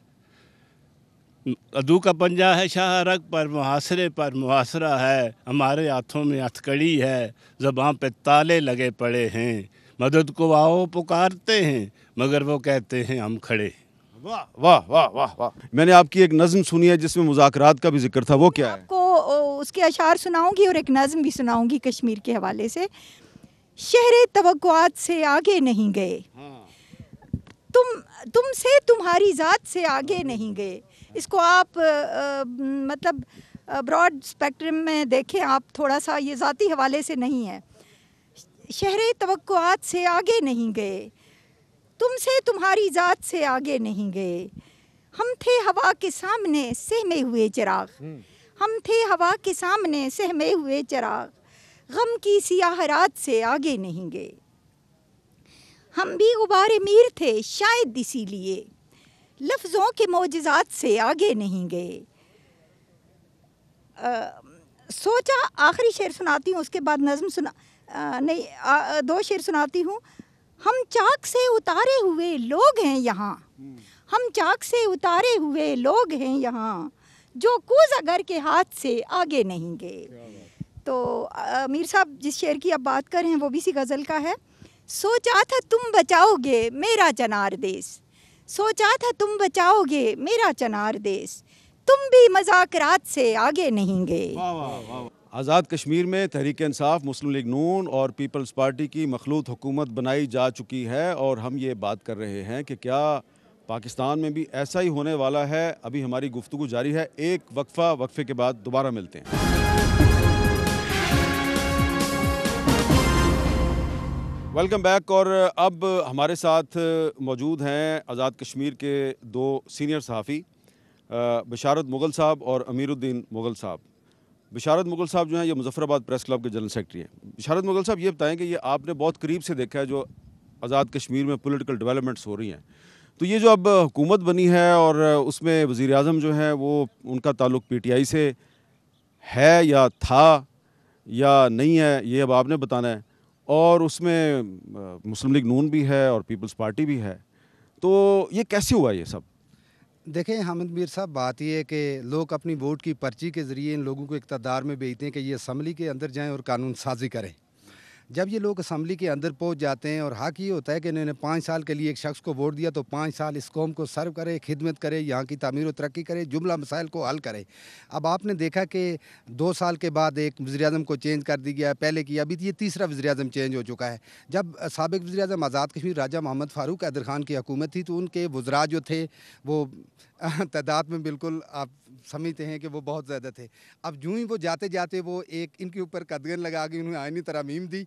अदू का पंजा है शाह रग पर मुहासरे पर मुहासरा है हमारे हाथों में हथकड़ी है ज़बाँ पे ताले लगे पड़े हैं मदद को आओ पुकारते हैं मगर वो कहते हैं हम खड़े हैं वाह वाह वाह वाह मैंने आपकी एक नज़म सुनी है जिसमें मुजाकरात का भी जिक्र था वो क्या है आपको उसके अशार सुनाऊंगी और एक नज़म भी सुनाऊंगी कश्मीर के हवाले से शहर तवक्कुआत से आगे नहीं गए हाँ। तुम तुमसे तुम्हारी ज़ात से आगे नहीं गए इसको आप आ, मतलब ब्रॉड स्पेक्ट्रम में देखें आप थोड़ा सा ये ज़ाती हवाले से नहीं है शहर तवक्कुआत से आगे नहीं गए तुमसे तुम्हारी जात से आगे नहीं गए हम थे हवा के सामने सहमे हुए चिराग हम्म। हम थे हवा के सामने सहमे हुए चिराग गम की सियाह रात से आगे नहीं गए हम भी गुबार मीर थे शायद इसीलिए लफ्ज़ों के मोजात से आगे नहीं गए आ, सोचा आखिरी शेर सुनाती हूँ उसके बाद नज़म सुना आ, नहीं आ, दो शेर सुनाती हूँ हम चाक से उतारे हुए लोग हैं यहाँ हम्म। हम चाक से उतारे हुए लोग हैं यहाँ जो कूज अगर के हाथ से आगे नहीं गए तो मीर साहब जिस शेर की अब बात कर रहे हैं वो भी सी गज़ल का है सोचा था तुम बचाओगे मेरा चनार देश सोचा था तुम बचाओगे मेरा चनार देश तुम भी रात से आगे नहीं गए आज़ाद कश्मीर में तहरीक इंसाफ मुस्लिम लीग नून और पीपल्स पार्टी की मखलूत हुकूमत बनाई जा चुकी है और हम ये बात कर रहे हैं कि क्या पाकिस्तान में भी ऐसा ही होने वाला है अभी हमारी गुफ्तु जारी है एक वक्फा वक्फे के बाद दोबारा मिलते हैं वेलकम बैक और अब हमारे साथ मौजूद हैं आज़ाद कश्मीर के दो सीनियर सहाफ़ी बशारत मुग़ल साहब और अमीरुद्दीन मुग़ल साहब बिशारत मुगल साहब जो हैं ये मुजफ्फराबाद प्रेस क्लब के जनरल सेक्रेटरी हैं बिशारत मुगल साहब ये बताएं कि ये आपने बहुत करीब से देखा है जो आज़ाद कश्मीर में पोलिटिकल डेवलपमेंट्स हो रही हैं तो ये जो अब हुकूमत बनी है और उसमें वज़ी अजम जो हैं वो उनका ताल्लुक पी टी आई से है या था या नहीं है ये अब आपने बताना है और उसमें मुस्लिम लीग नून भी है और पीपल्स पार्टी भी है तो ये कैसे हुआ ये सब देखें हामिद मीर साहब बात यह है कि लोग अपनी वोट की पर्ची के ज़रिए इन लोगों को इकतदार में भेजते हैं कि ये असम्बली के अंदर जाएं और कानून साजी करें जब ये लोग असम्बली के अंदर पहुंच जाते हैं और हक ये होता है कि इन्होंने पाँच साल के लिए एक शख्स को वोट दिया तो पाँच साल इस कौम को सर्व करे खिदमत करे यहाँ की तमीर तरक्की करे जुमला मसाइल को हल करे अब आपने देखा कि दो साल के बाद एक वजी अजम को चेंज कर दिया गया पहले किया अभी ये तीसरा वजी अजम चेंज हो चुका है जब सबक वजी अजम आज़ाद कश्मीर राजा मोहम्मद फ़ारूक अदर ख़ान की हकूमत थी तो उनके वजरा जो थे वो तादाद में बिल्कुल आप समझते हैं कि वो बहुत ज़्यादा थे अब जूँ ही वो जाते जाते वो एक इनके ऊपर कदगन लगा के उन्होंने आइनी मीम दी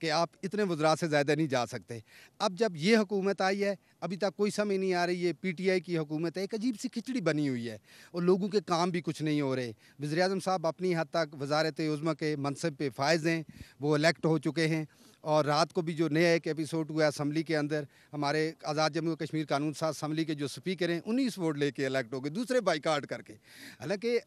कि आप इतने वजरा से ज़्यादा नहीं जा सकते अब जब ये हुकूमत आई है अभी तक कोई समय नहीं आ रही है पी टी आई की हुकूमत है एक अजीब सी खिचड़ी बनी हुई है और लोगों के काम भी कुछ नहीं हो रहे वज़ी अजम साहब अपनी हद तक वजारत उज़मा के मनसब पर फायज़ हैं वो इलेक्ट हो चुके हैं और रात को भी जो नया एक एपिसोड हुआ असम्बली के अंदर हमारे आज़ाद जम्मू कश्मीर कानून साहब असम्बली के जो स्पीकर हैं उन्नीस वोट लेके इलेक्ट हो गए दूसरे बाईकाट करके हालांकि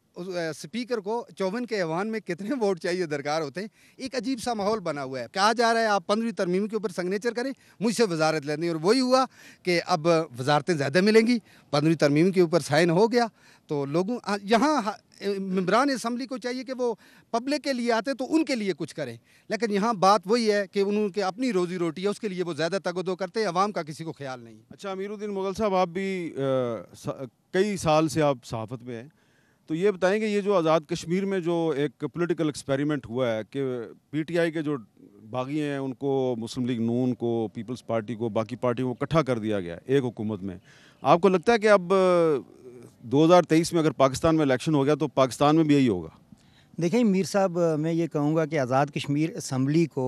स्पीकर को चौवन के ऐवान में कितने वोट चाहिए दरकार होते हैं एक अजीब सा माहौल बना हुआ है कहा जा रहा है आप पंद्रहवीं तरमीम के ऊपर सिग्नेचर करें मुझसे वजारत लेनी और वही हुआ कि अब वजारतें ज़्यादा मिलेंगी पंद्रहवीं तरमीम के ऊपर साइन हो गया तो लोगों हाँ, यहाँ हाँ, मम्बरान इसम्बली को चाहिए कि वो पब्लिक के लिए आते तो उनके लिए कुछ करें लेकिन यहाँ बात वही है कि उनके अपनी रोज़ी रोटी है उसके लिए वो ज़्यादा तगदो करते हैं आवाम का किसी को ख्याल नहीं अच्छा अमीरुद्दीन मुगल साहब आप भी आ, सा, कई साल से आप सहाफ़त में हैं तो ये बताएंगे ये जो आज़ाद कश्मीर में जो एक पॉलिटिकल एक्सपेरिमेंट हुआ है कि पीटीआई के जो बागी हैं उनको मुस्लिम लीग नून को पीपल्स पार्टी को बाकी पार्टियों को इकट्ठा कर दिया गया एक हुकूमत में आपको लगता है कि अब 2023 में अगर पाकिस्तान में इलेक्शन हो गया तो पाकिस्तान में भी यही होगा देखें मीर साहब मैं ये कहूँगा कि आज़ाद कश्मीर असम्बली को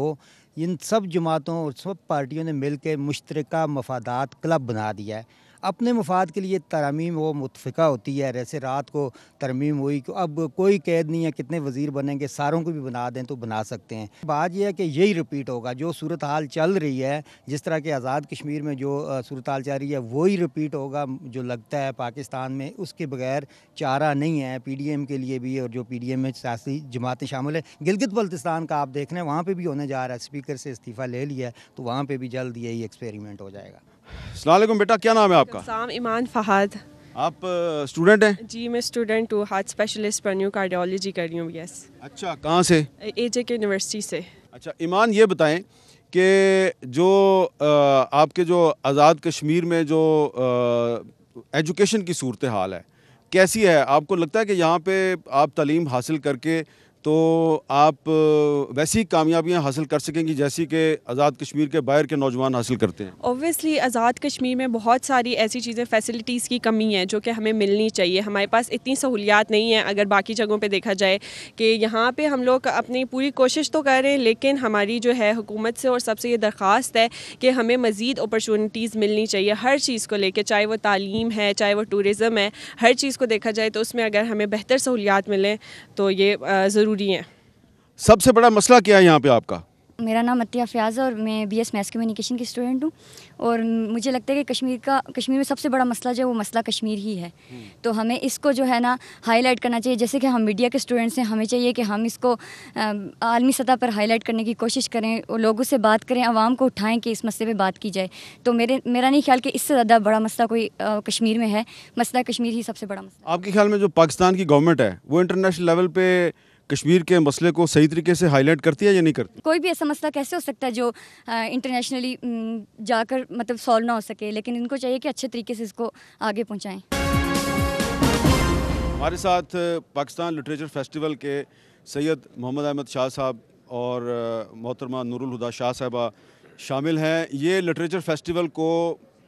इन सब जमातों और सब पार्टियों ने मिल के मुश्तरक मफादात क्लब बना दिया है अपने मफाद के लिए तरमीम वो मुतफ़ा होती है जैसे रात को तरमीम हुई अब कोई कैद नहीं है कितने वज़ीर बनेंगे सारों को भी बना दें तो बना सकते हैं बात यह है कि यही रिपीट होगा जो सूरत हाल चल रही है जिस तरह के आज़ाद कश्मीर में जो सूरत हाल चल रही है वही रिपीट होगा जो लगता है पाकिस्तान में उसके बगैर चारा नहीं है पी डी एम के लिए भी और जो पी डी एम में सियासी जमातें शामिल हैं गिलगित बल्तिस्तान का आप देख रहे हैं वहाँ पर भी होने जा रहा है स्पीकर से इस्तीफ़ा ले लिया है तो वहाँ पर भी जल्द यही एक्सपेरिमेंट हो जाएगा सलामकुम बेटा क्या नाम है आपका शाम ईमान फहाद आप स्टूडेंट हैं जी मैं स्टूडेंट हूँ हार्ट स्पेशलिस्ट बनी हूँ कार्डियोलॉजी कर रही हूँ यस अच्छा कहाँ से ए जे के यूनिवर्सिटी से अच्छा ईमान ये बताएं कि जो आपके जो आज़ाद कश्मीर में जो एजुकेशन की सूरत हाल है कैसी है आपको लगता है कि यहाँ पे आप तलीम हासिल करके तो आप वैसी कामयाबियां हासिल कर सकेंगी जैसी कि आज़ाद कश्मीर के बाहर के नौजवान हासिल करते हैं ओबियसली आज़ाद कश्मीर में बहुत सारी ऐसी चीज़ें फैसिलिटीज़ की कमी है जो कि हमें मिलनी चाहिए हमारे पास इतनी सहूलियात नहीं है अगर बाकी जगहों पे देखा जाए कि यहाँ पे हम लोग अपनी पूरी कोशिश तो कर रहे हैं लेकिन हमारी जो है हुकूमत से और सबसे ये दरख्वास्त है कि हमें मज़ीद अपॉर्चुनिटीज़ मिलनी चाहिए हर चीज़ को लेकर चाहे वो तालीम है चाहे वो टूरिज़म है हर चीज़ को देखा जाए तो उसमें अगर हमें बेहतर सहूलियात मिलें तो ये ज़रूर ज़रूरी है सबसे बड़ा मसला क्या है यहाँ पे आपका मेरा नाम अतिया फ़याज़ है और मैं बी एस मैथ्स कम्युनिकेशन की स्टूडेंट हूँ और मुझे लगता है कि कश्मीर का कश्मीर में सबसे बड़ा मसला जो है वो मसला कश्मीर ही है तो हमें इसको जो है ना हाईलाइट करना चाहिए जैसे कि हम मीडिया के स्टूडेंट्स हैं हमें चाहिए कि हम इसको आलमी सतह पर हाईलाइट करने की कोशिश करें और लोगों से बात करें आवाम को उठाएँ कि इस मसले पर बात की जाए तो मेरे मेरा नहीं ख्याल कि इससे ज़्यादा बड़ा मसला कोई कश्मीर में है मसला कश्मीर ही सबसे बड़ा मसला आपके ख्याल में जो पाकिस्तान की गवर्नमेंट है वो इंटरनेशनल लेवल पर कश्मीर के मसले को सही तरीके से हाईलाइट करती है या नहीं करती कोई भी ऐसा मसला कैसे हो सकता है जो इंटरनेशनली जाकर मतलब सॉल्व ना हो सके लेकिन इनको चाहिए कि अच्छे तरीके से इसको आगे पहुँचाएँ हमारे साथ पाकिस्तान लिटरेचर फेस्टिवल के सैयद मोहम्मद अहमद शाह साहब और मोहतरमा नूरुल हुदा शाह साहबा शामिल हैं ये लिटरेचर फेस्टिवल को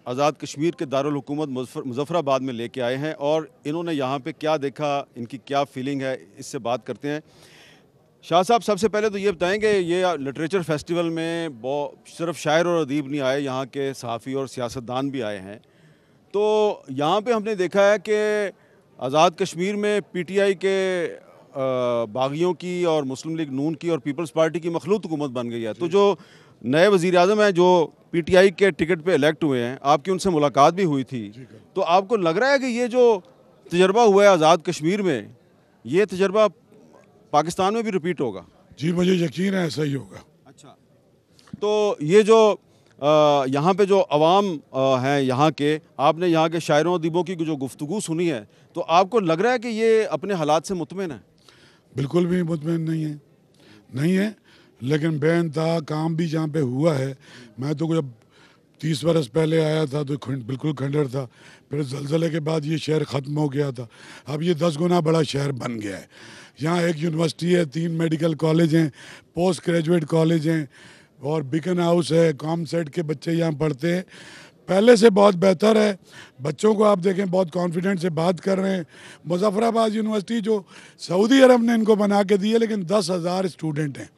आज़ाद कश्मीर के दारकूमत मुजफ़राबाद में लेके आए हैं और इन्होंने यहाँ पे क्या देखा इनकी क्या फीलिंग है इससे बात करते हैं शाह साहब सबसे पहले तो ये बताएंगे ये लिटरेचर फेस्टिवल में सिर्फ शायर और अदीब नहीं आए यहाँ के सहाफ़ी और सियासतदान भी आए हैं तो यहाँ पे हमने देखा है कि आज़ाद कश्मीर में पीटीआई के बागियों की और मुस्लिम लीग नून की और पीपल्स पार्टी की मखलूत हुकूमत बन गई है तो जो नए वज़ी अजम हैं जो पी टी आई के टिकट पर इलेक्ट हुए हैं आपकी उनसे मुलाकात भी हुई थी तो आपको लग रहा है कि ये जो तजर्बा हुआ है आज़ाद कश्मीर में ये तजर्बा पाकिस्तान में भी रिपीट होगा जी मुझे यकीन है ऐसा ही होगा अच्छा तो ये जो यहाँ पे जो आवाम हैं यहाँ के आपने यहाँ के शायरों अदीबों की जो गुफ्तु सुनी है तो आपको लग रहा है कि ये अपने हालात से मुतमिन है बिल्कुल भी मुतमिन नहीं है नहीं है लेकिन बैन था काम भी जहाँ पे हुआ है मैं तो जब तीस बरस पहले आया था तो खंड बिल्कुल खंडर था फिर जलजले के बाद ये शहर ख़त्म हो गया था अब ये दस गुना बड़ा शहर बन गया है यहाँ एक यूनिवर्सिटी है तीन मेडिकल कॉलेज हैं पोस्ट ग्रेजुएट कॉलेज हैं और बिकन हाउस है कॉम सेट के बच्चे यहाँ पढ़ते हैं पहले से बहुत बेहतर है बच्चों को आप देखें बहुत कॉन्फिडेंट से बात कर रहे हैं मुजफ्फराबाद यूनिवर्सिटी जो सऊदी अरब ने इनको बना के दी है लेकिन दस हज़ार स्टूडेंट हैं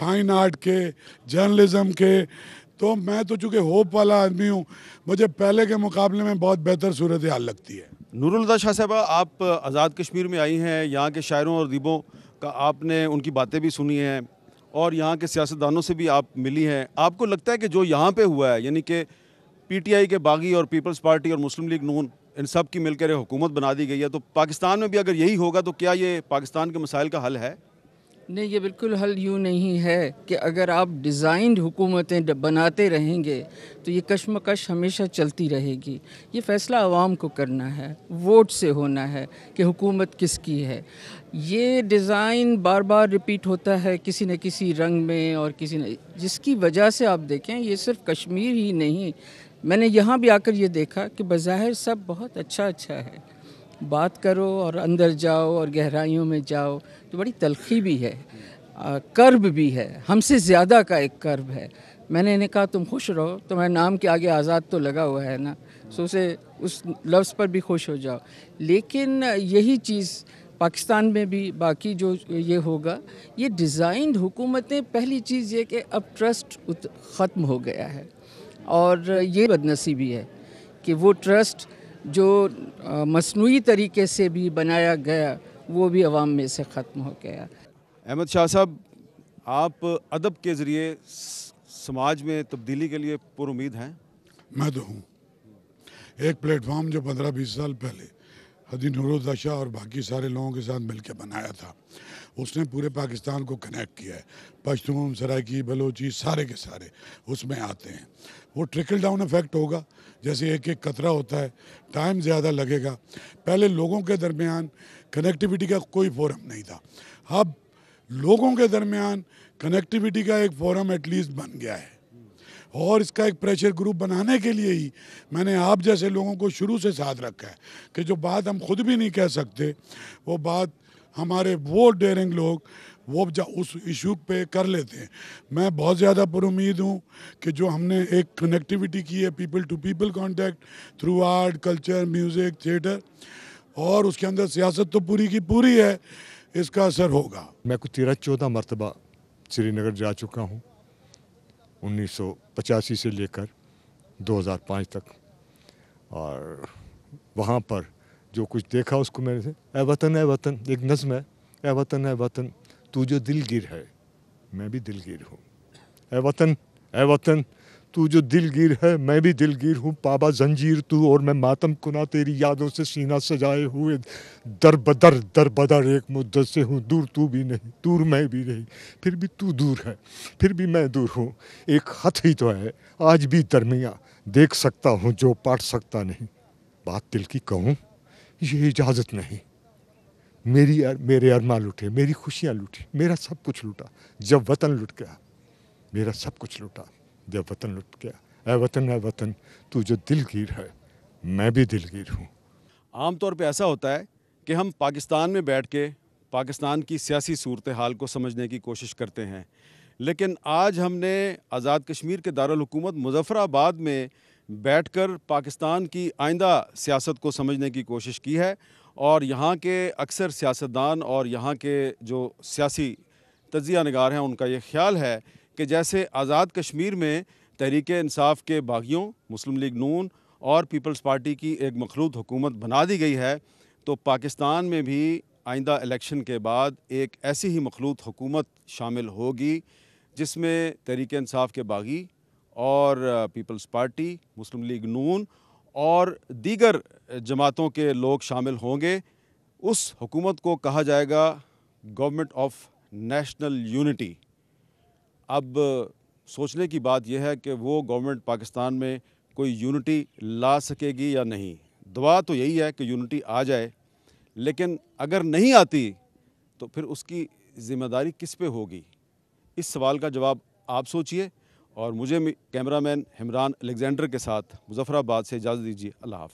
फाइन आर्ट के जर्नलिज्म के तो मैं तो चूँकि होप वाला आदमी हूँ मुझे पहले के मुकाबले में बहुत बेहतर सूरत हाल लगती है नूरुलदा शाह साहबा आप आज़ाद कश्मीर में आई हैं यहाँ के शायरों और दीबों का आपने उनकी बातें भी सुनी हैं और यहाँ के सियासतदानों से भी आप मिली हैं आपको लगता है कि जो यहाँ पे हुआ है यानी कि पीटीआई के बागी और पीपल्स पार्टी और मुस्लिम लीग नून इन सब की मिलकर हुकूमत बना दी गई है तो पाकिस्तान में भी अगर यही होगा तो क्या ये पाकिस्तान के मसाइल का हल है नहीं ये बिल्कुल हल यूँ नहीं है कि अगर आप डिज़ाइंड हुकूमतें बनाते रहेंगे तो ये कशमकश हमेशा चलती रहेगी ये फ़ैसला आवाम को करना है वोट से होना है कि हुकूमत किसकी है ये डिज़ाइन बार बार रिपीट होता है किसी न किसी रंग में और किसी न जिसकी वजह से आप देखें ये सिर्फ कश्मीर ही नहीं मैंने यहाँ भी आकर ये देखा कि बज़ाहिर सब बहुत अच्छा अच्छा है बात करो और अंदर जाओ और गहराइयों में जाओ तो बड़ी तलखी भी है कर्ब भी है हमसे ज़्यादा का एक कर्ब है मैंने इन्हें कहा तुम खुश रहो तुम्हारे नाम के आगे आज़ाद तो लगा हुआ है ना सो उसे उस लफ्ज़ पर भी खुश हो जाओ लेकिन यही चीज़ पाकिस्तान में भी बाकी जो ये होगा ये डिज़ाइंड हुकूमतें पहली चीज़ ये कि अब ट्रस्ट ख़त्म हो गया है और ये बदनसीबी है कि वो ट्रस्ट जो मसनू तरीके से भी बनाया गया वो भी आवाम में से ख़त्म हो गया अहमद शाह साहब आप अदब के ज़रिए समाज में तब्दीली के लिए पुरुद हैं मैं तो हूँ एक प्लेटफॉर्म जो पंद्रह बीस साल पहले हदी नूरुद्दा और बाकी सारे लोगों के साथ मिलकर बनाया था उसने पूरे पाकिस्तान को कनेक्ट किया है पश्तून सराकी बलोची सारे के सारे उसमें आते हैं वो ट्रिकल डाउन इफेक्ट होगा जैसे एक एक कतरा होता है टाइम ज़्यादा लगेगा पहले लोगों के दरमियान कनेक्टिविटी का कोई फोरम नहीं था अब लोगों के दरमियान कनेक्टिविटी का एक फोरम एटलीस्ट बन गया है और इसका एक प्रेशर ग्रुप बनाने के लिए ही मैंने आप जैसे लोगों को शुरू से साथ रखा है कि जो बात हम खुद भी नहीं कह सकते वो बात हमारे वो डेरिंग लोग वो उस इशू पे कर लेते हैं मैं बहुत ज़्यादा पर उम्मीद हूँ कि जो हमने एक कनेक्टिविटी की है people to people contact through art culture music theatre और उसके अंदर सियासत तो पूरी की पूरी है इसका असर होगा मैं कुछ तेरह चौदह मरतबा श्रीनगर जा चुका हूँ उन्नीस से लेकर दो तक और वहाँ पर जो कुछ देखा उसको मैंने ए वतन ए वतन एक नज़म है ए वतन ए वतन तू जो दिलगिर है मैं भी दिलगिर हूँ ए वतन ए वतन तू जो दिलगिर है मैं भी दिलगिर हूँ पाबा जंजीर तू और मैं मातम कुना तेरी यादों से सीना सजाए हुए दर बदर दर बदर एक मुद्दत से हूँ दूर तू भी नहीं दूर मैं भी नहीं फिर भी तू दूर है फिर भी मैं दूर हूँ एक हथ ही तो है आज भी दरमिया देख सकता हूँ जो पाट सकता नहीं बात दिल की कहूँ ये इजाज़त नहीं मेरी मेरे अरमा लूटे मेरी खुशियाँ लुटी मेरा सब कुछ लूटा जब वतन लुट गया मेरा सब कुछ लूटा जब वतन लुट गया ए वतन ए वतन तू जो दिलगिर है मैं भी दिलगिर हूँ आमतौर पे ऐसा होता है कि हम पाकिस्तान में बैठ के पाकिस्तान की सियासी सूरत हाल को समझने की कोशिश करते हैं लेकिन आज हमने आज़ाद कश्मीर के दारकूमत मुजफ़राबाद में बैठकर पाकिस्तान की आइंदा सियासत को समझने की कोशिश की है और यहाँ के अक्सर सियासतदान और यहाँ के जो सियासी तजिया नगार हैं उनका ये ख्याल है कि जैसे आज़ाद कश्मीर में तहरीक इंसाफ के बागियों मुस्लिम लीग नून और पीपल्स पार्टी की एक मखलूत हुकूमत बना दी गई है तो पाकिस्तान में भी आइंदा इलेक्शन के बाद एक ऐसी ही मखलूत हुकूमत शामिल होगी जिसमें तहरीक इंसाफ के बागी और Peoples Party Muslim League Noon और दीगर जमातों के लोग शामिल होंगे उस हुकूमत को कहा जाएगा गवर्नमेंट ऑफ नेशनल यूनिटी अब सोचने की बात यह है कि वो गवर्नमेंट पाकिस्तान में कोई यूनिटी ला सकेगी या नहीं दुआ तो यही है कि यूनिटी आ जाए लेकिन अगर नहीं आती तो फिर उसकी ज़िम्मेदारी किस पे होगी इस सवाल का जवाब आप सोचिए और मुझे कैमरामैन इमरान अलेक्जेंडर के साथ मुजफ्फराबाद से इजाज़त दीजिए अल्लाह हाफ